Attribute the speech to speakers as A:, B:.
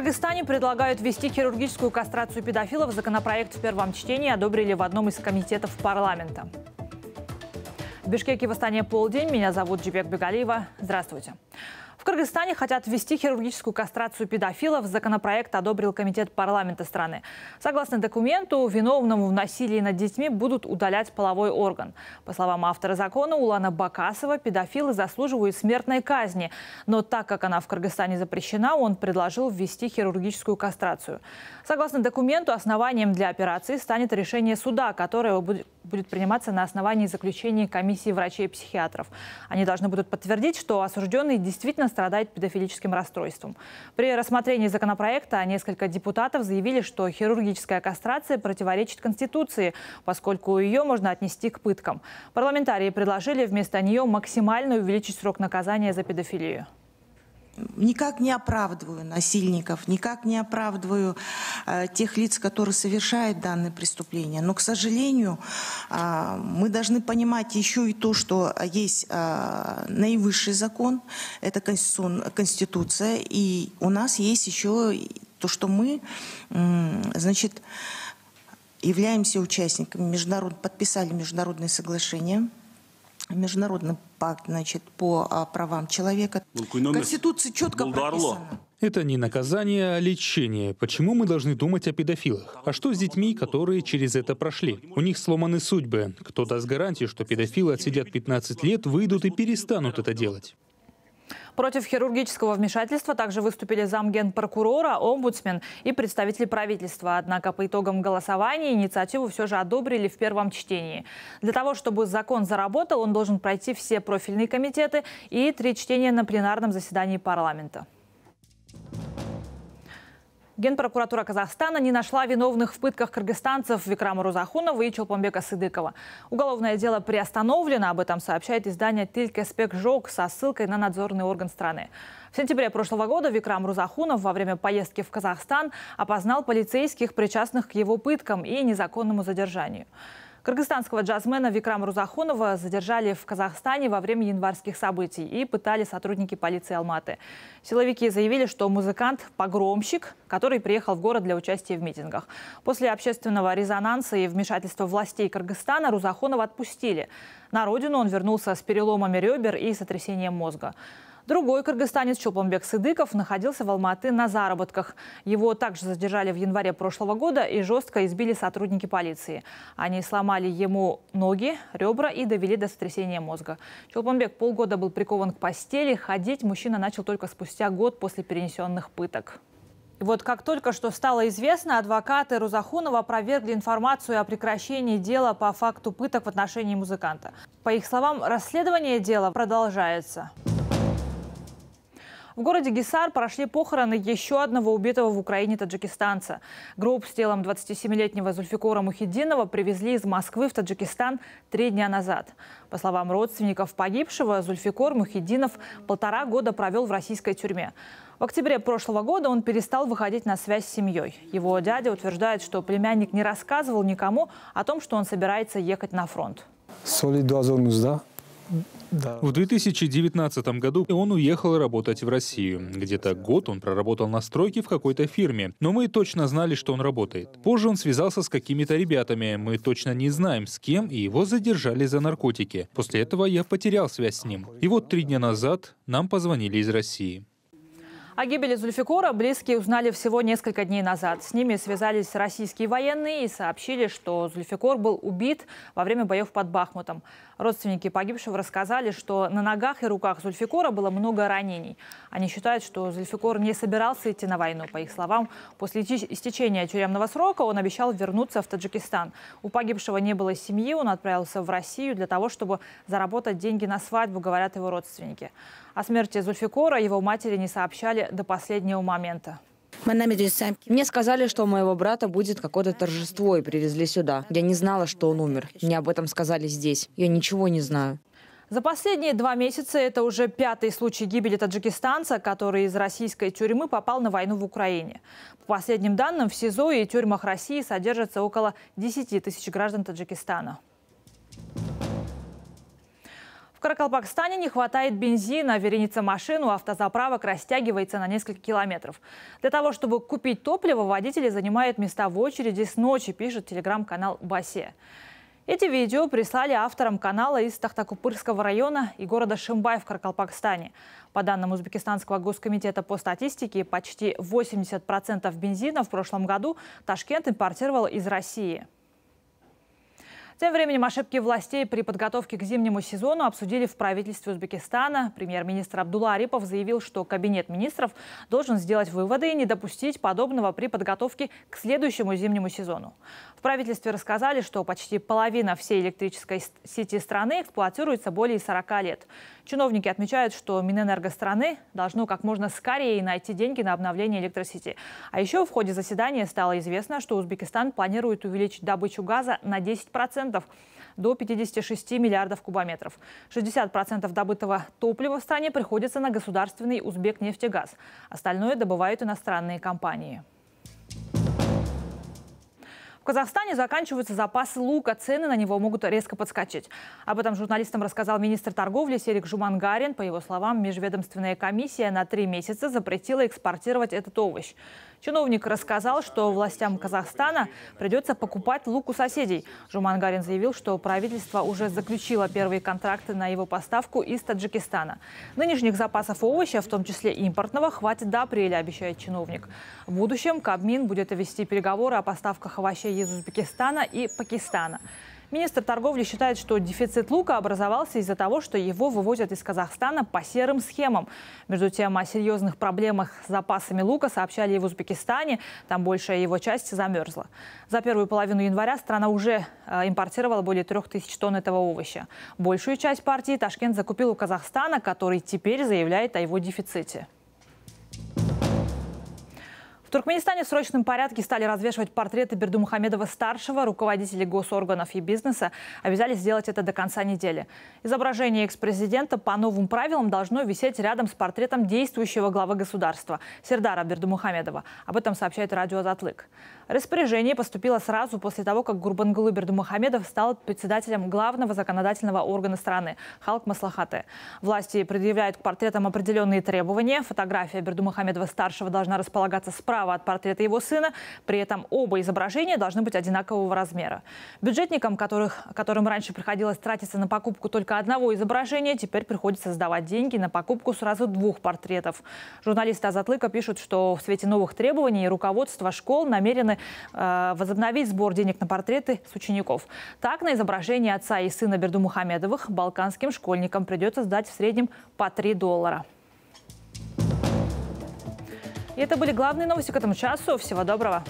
A: Кыргызстане предлагают ввести хирургическую кастрацию педофилов. Законопроект в первом чтении одобрили в одном из комитетов парламента. В Бишкеке в Астане полдень. Меня зовут Джибек Бегалиева. Здравствуйте. Здравствуйте. Кыргызстане хотят ввести хирургическую кастрацию педофилов. Законопроект одобрил Комитет парламента страны. Согласно документу, виновному в насилии над детьми будут удалять половой орган. По словам автора закона Улана Бакасова, педофилы заслуживают смертной казни. Но так как она в Кыргызстане запрещена, он предложил ввести хирургическую кастрацию. Согласно документу, основанием для операции станет решение суда, которое будет будет приниматься на основании заключения комиссии врачей-психиатров. Они должны будут подтвердить, что осужденный действительно страдает педофилическим расстройством. При рассмотрении законопроекта несколько депутатов заявили, что хирургическая кастрация противоречит Конституции, поскольку ее можно отнести к пыткам. Парламентарии предложили вместо нее максимально увеличить срок наказания за педофилию никак не оправдываю насильников, никак не оправдываю э, тех лиц, которые совершают данные преступления. Но, к сожалению, э, мы должны понимать еще и то, что есть э, наивысший закон, это конституцион, Конституция, и у нас есть еще то, что мы, э, значит, являемся участниками международ, подписали международные соглашения – международный пакт значит, по а, правам человека. Ну, Конституция четко прописана. Это не наказание, а лечение. Почему мы должны думать о педофилах? А что с детьми, которые через это прошли? У них сломаны судьбы. Кто даст гарантии, что педофилы отсидят 15 лет, выйдут и перестанут это делать? Против хирургического вмешательства также выступили замгенпрокурора, омбудсмен и представители правительства. Однако по итогам голосования инициативу все же одобрили в первом чтении. Для того, чтобы закон заработал, он должен пройти все профильные комитеты и три чтения на пленарном заседании парламента. Генпрокуратура Казахстана не нашла виновных в пытках кыргызстанцев Викрама Рузахунова и Челпамбека Сыдыкова. Уголовное дело приостановлено, об этом сообщает издание «Тилькеспек Жок» со ссылкой на надзорный орган страны. В сентябре прошлого года Викрам Рузахунов во время поездки в Казахстан опознал полицейских, причастных к его пыткам и незаконному задержанию. Кыргызстанского джазмена Викрам Рузахонова задержали в Казахстане во время январских событий и пытали сотрудники полиции Алматы. Силовики заявили, что музыкант – погромщик, который приехал в город для участия в митингах. После общественного резонанса и вмешательства властей Кыргызстана Рузахонова отпустили. На родину он вернулся с переломами ребер и сотрясением мозга. Другой кыргызстанец Чулпанбек Сыдыков находился в Алматы на заработках. Его также задержали в январе прошлого года и жестко избили сотрудники полиции. Они сломали ему ноги, ребра и довели до сотрясения мозга. Чулпанбек полгода был прикован к постели. Ходить мужчина начал только спустя год после перенесенных пыток. И вот как только что стало известно, адвокаты Рузахунова опровергли информацию о прекращении дела по факту пыток в отношении музыканта. По их словам, расследование дела продолжается. В городе Гисар прошли похороны еще одного убитого в Украине таджикистанца. Гроб с телом 27-летнего Зульфикора Мухиддинова привезли из Москвы в Таджикистан три дня назад. По словам родственников погибшего, Зульфикор Мухиддинов полтора года провел в российской тюрьме. В октябре прошлого года он перестал выходить на связь с семьей. Его дядя утверждает, что племянник не рассказывал никому о том, что он собирается ехать на фронт. Соли 2019 в 2019 году он уехал работать в Россию. Где-то год он проработал на стройке в какой-то фирме, но мы точно знали, что он работает. Позже он связался с какими-то ребятами, мы точно не знаем с кем, и его задержали за наркотики. После этого я потерял связь с ним. И вот три дня назад нам позвонили из России. О гибели Зульфикора близкие узнали всего несколько дней назад. С ними связались российские военные и сообщили, что Зульфикор был убит во время боев под Бахмутом. Родственники погибшего рассказали, что на ногах и руках Зульфикора было много ранений. Они считают, что Зульфикор не собирался идти на войну. По их словам, после истечения тюремного срока он обещал вернуться в Таджикистан. У погибшего не было семьи, он отправился в Россию для того, чтобы заработать деньги на свадьбу, говорят его родственники. О смерти Зульфикора его матери не сообщали до последнего момента. Мне сказали, что у моего брата будет какое-то торжество и привезли сюда. Я не знала, что он умер. Мне об этом сказали здесь. Я ничего не знаю. За последние два месяца это уже пятый случай гибели таджикистанца, который из российской тюрьмы попал на войну в Украине. По последним данным, в СИЗО и тюрьмах России содержится около 10 тысяч граждан Таджикистана. В Каракалпакстане не хватает бензина. Вереница машин у автозаправок растягивается на несколько километров. Для того, чтобы купить топливо, водители занимают места в очереди с ночи, пишет телеграм-канал «Басе». Эти видео прислали авторам канала из Тахтакупырского района и города Шимбай в Каракалпакстане. По данным Узбекистанского госкомитета по статистике, почти 80% бензина в прошлом году Ташкент импортировал из России. Тем временем ошибки властей при подготовке к зимнему сезону обсудили в правительстве Узбекистана. Премьер-министр Абдулла Арипов заявил, что Кабинет министров должен сделать выводы и не допустить подобного при подготовке к следующему зимнему сезону. В правительстве рассказали, что почти половина всей электрической сети страны эксплуатируется более 40 лет. Чиновники отмечают, что Минэнерго страны должно как можно скорее найти деньги на обновление электросети. А еще в ходе заседания стало известно, что Узбекистан планирует увеличить добычу газа на 10% процентов до 56 миллиардов кубометров. 60% добытого топлива в стране приходится на государственный Узбекнефтегаз. Остальное добывают иностранные компании. В Казахстане заканчиваются запасы лука, цены на него могут резко подскочить. Об этом журналистам рассказал министр торговли Серик Жумангарин. По его словам, межведомственная комиссия на три месяца запретила экспортировать этот овощ. Чиновник рассказал, что властям Казахстана придется покупать лук у соседей. Жумангарин заявил, что правительство уже заключило первые контракты на его поставку из Таджикистана. Нынешних запасов овоща, в том числе импортного, хватит до апреля, обещает чиновник. В будущем Кабмин будет вести переговоры о поставках овощей из Узбекистана и Пакистана. Министр торговли считает, что дефицит лука образовался из-за того, что его вывозят из Казахстана по серым схемам. Между тем, о серьезных проблемах с запасами лука сообщали и в Узбекистане. Там большая его часть замерзла. За первую половину января страна уже э, импортировала более 3000 тонн этого овоща. Большую часть партии Ташкент закупил у Казахстана, который теперь заявляет о его дефиците. В Туркменистане в срочном порядке стали развешивать портреты Бердумухамедова-старшего, руководителей госорганов и бизнеса. Обязались сделать это до конца недели. Изображение экс-президента по новым правилам должно висеть рядом с портретом действующего главы государства Сердара Бердумухамедова. Об этом сообщает радио «Затлык». Распоряжение поступило сразу после того, как Гурбангулы Бердумухамедов стал председателем главного законодательного органа страны – Халк Маслахаты. Власти предъявляют к портретам определенные требования. Фотография Бердумухамедова-старшего должна располагаться справа справа от портрета его сына. При этом оба изображения должны быть одинакового размера. Бюджетникам, которых, которым раньше приходилось тратиться на покупку только одного изображения, теперь приходится сдавать деньги на покупку сразу двух портретов. Журналисты Азатлыка пишут, что в свете новых требований руководство школ намерены э, возобновить сбор денег на портреты с учеников. Так, на изображение отца и сына Берду Мухамедовых балканским школьникам придется сдать в среднем по 3 доллара это были главные новости к этому часу. Всего доброго.